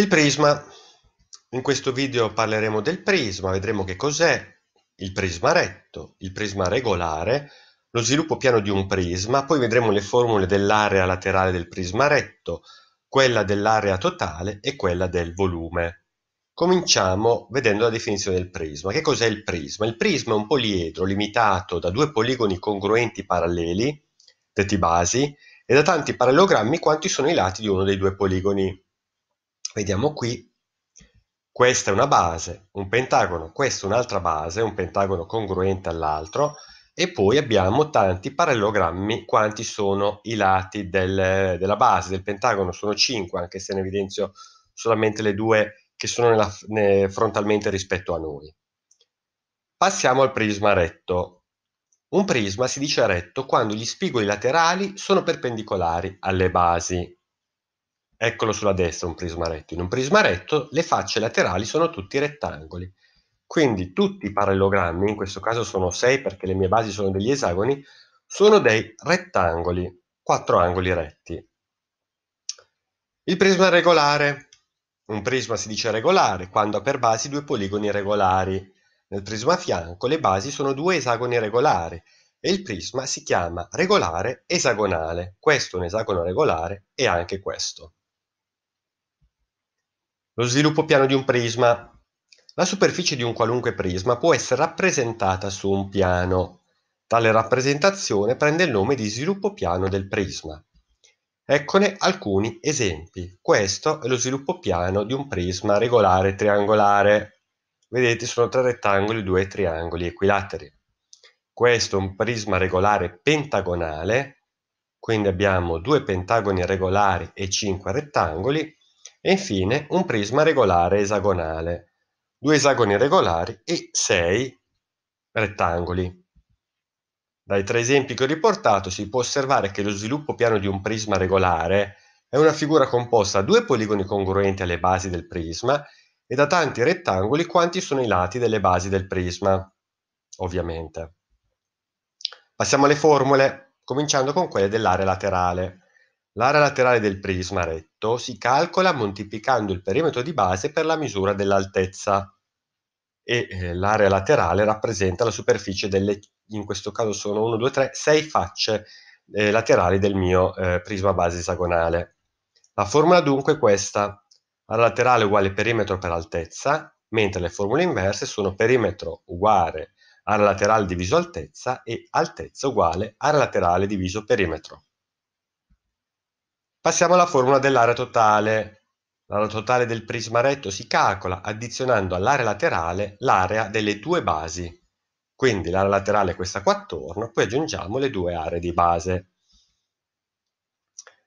Il prisma. In questo video parleremo del prisma, vedremo che cos'è il prisma retto, il prisma regolare, lo sviluppo piano di un prisma, poi vedremo le formule dell'area laterale del prisma retto, quella dell'area totale e quella del volume. Cominciamo vedendo la definizione del prisma. Che cos'è il prisma? Il prisma è un poliedro limitato da due poligoni congruenti paralleli, detti basi, e da tanti parallelogrammi quanti sono i lati di uno dei due poligoni vediamo qui, questa è una base, un pentagono, questa è un'altra base, un pentagono congruente all'altro, e poi abbiamo tanti parallelogrammi quanti sono i lati del, della base del pentagono sono 5 anche se ne evidenzio solamente le due che sono nella, ne, frontalmente rispetto a noi passiamo al prisma retto un prisma si dice retto quando gli spigoli laterali sono perpendicolari alle basi Eccolo sulla destra un prismaretto. In un prismaretto le facce laterali sono tutti rettangoli. Quindi tutti i parallelogrammi, in questo caso sono 6 perché le mie basi sono degli esagoni, sono dei rettangoli, quattro angoli retti. Il prisma regolare. Un prisma si dice regolare quando ha per basi due poligoni regolari. Nel prisma a fianco le basi sono due esagoni regolari e il prisma si chiama regolare esagonale. Questo è un esagono regolare e anche questo. Lo sviluppo piano di un prisma. La superficie di un qualunque prisma può essere rappresentata su un piano. Tale rappresentazione prende il nome di sviluppo piano del prisma. Eccone alcuni esempi. Questo è lo sviluppo piano di un prisma regolare triangolare. Vedete, sono tre rettangoli, due triangoli equilateri. Questo è un prisma regolare pentagonale, quindi abbiamo due pentagoni regolari e cinque rettangoli e infine un prisma regolare esagonale, due esagoni regolari e sei rettangoli. Dai tre esempi che ho riportato si può osservare che lo sviluppo piano di un prisma regolare è una figura composta da due poligoni congruenti alle basi del prisma e da tanti rettangoli quanti sono i lati delle basi del prisma, ovviamente. Passiamo alle formule, cominciando con quelle dell'area laterale. L'area laterale del prisma retto si calcola moltiplicando il perimetro di base per la misura dell'altezza e eh, l'area laterale rappresenta la superficie delle, in questo caso sono 1, 2, 3, 6 facce eh, laterali del mio eh, prisma base esagonale. La formula dunque è questa, area laterale uguale perimetro per altezza, mentre le formule inverse sono perimetro uguale area laterale diviso altezza e altezza uguale area laterale diviso perimetro. Passiamo alla formula dell'area totale. L'area totale del prisma retto si calcola addizionando all'area laterale l'area delle due basi. Quindi l'area laterale è questa qua attorno, poi aggiungiamo le due aree di base.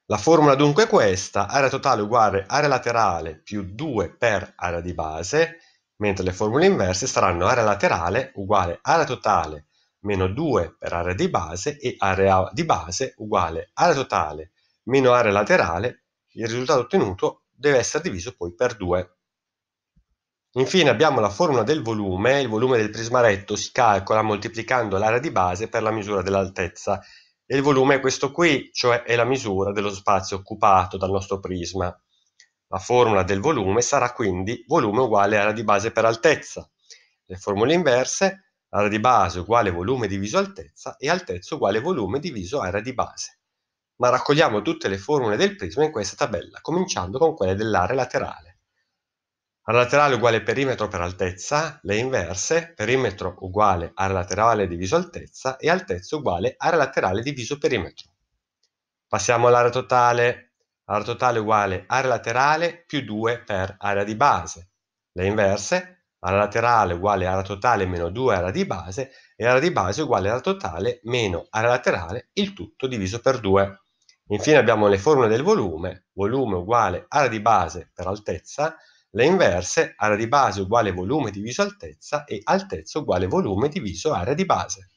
La formula dunque è questa, area totale uguale area laterale più 2 per area di base, mentre le formule inverse saranno area laterale uguale area totale meno 2 per area di base e area di base uguale area totale meno area laterale, il risultato ottenuto deve essere diviso poi per 2. Infine abbiamo la formula del volume, il volume del prismaretto si calcola moltiplicando l'area di base per la misura dell'altezza e il volume è questo qui, cioè è la misura dello spazio occupato dal nostro prisma. La formula del volume sarà quindi volume uguale area di base per altezza. Le formule inverse, area di base uguale volume diviso altezza e altezza uguale volume diviso area di base ma raccogliamo tutte le formule del prisma in questa tabella, cominciando con quelle dell'area laterale. Area laterale uguale perimetro per altezza, le inverse, perimetro uguale area laterale diviso altezza e altezza uguale area laterale diviso perimetro. Passiamo all'area totale, area totale uguale area laterale più 2 per area di base, le inverse, alla laterale uguale alla totale meno 2 alla di base e alla di base uguale alla totale meno alla laterale, il tutto diviso per 2. Infine abbiamo le formule del volume, volume uguale ala di base per altezza, le inverse, area di base uguale volume diviso altezza e altezza uguale volume diviso area di base.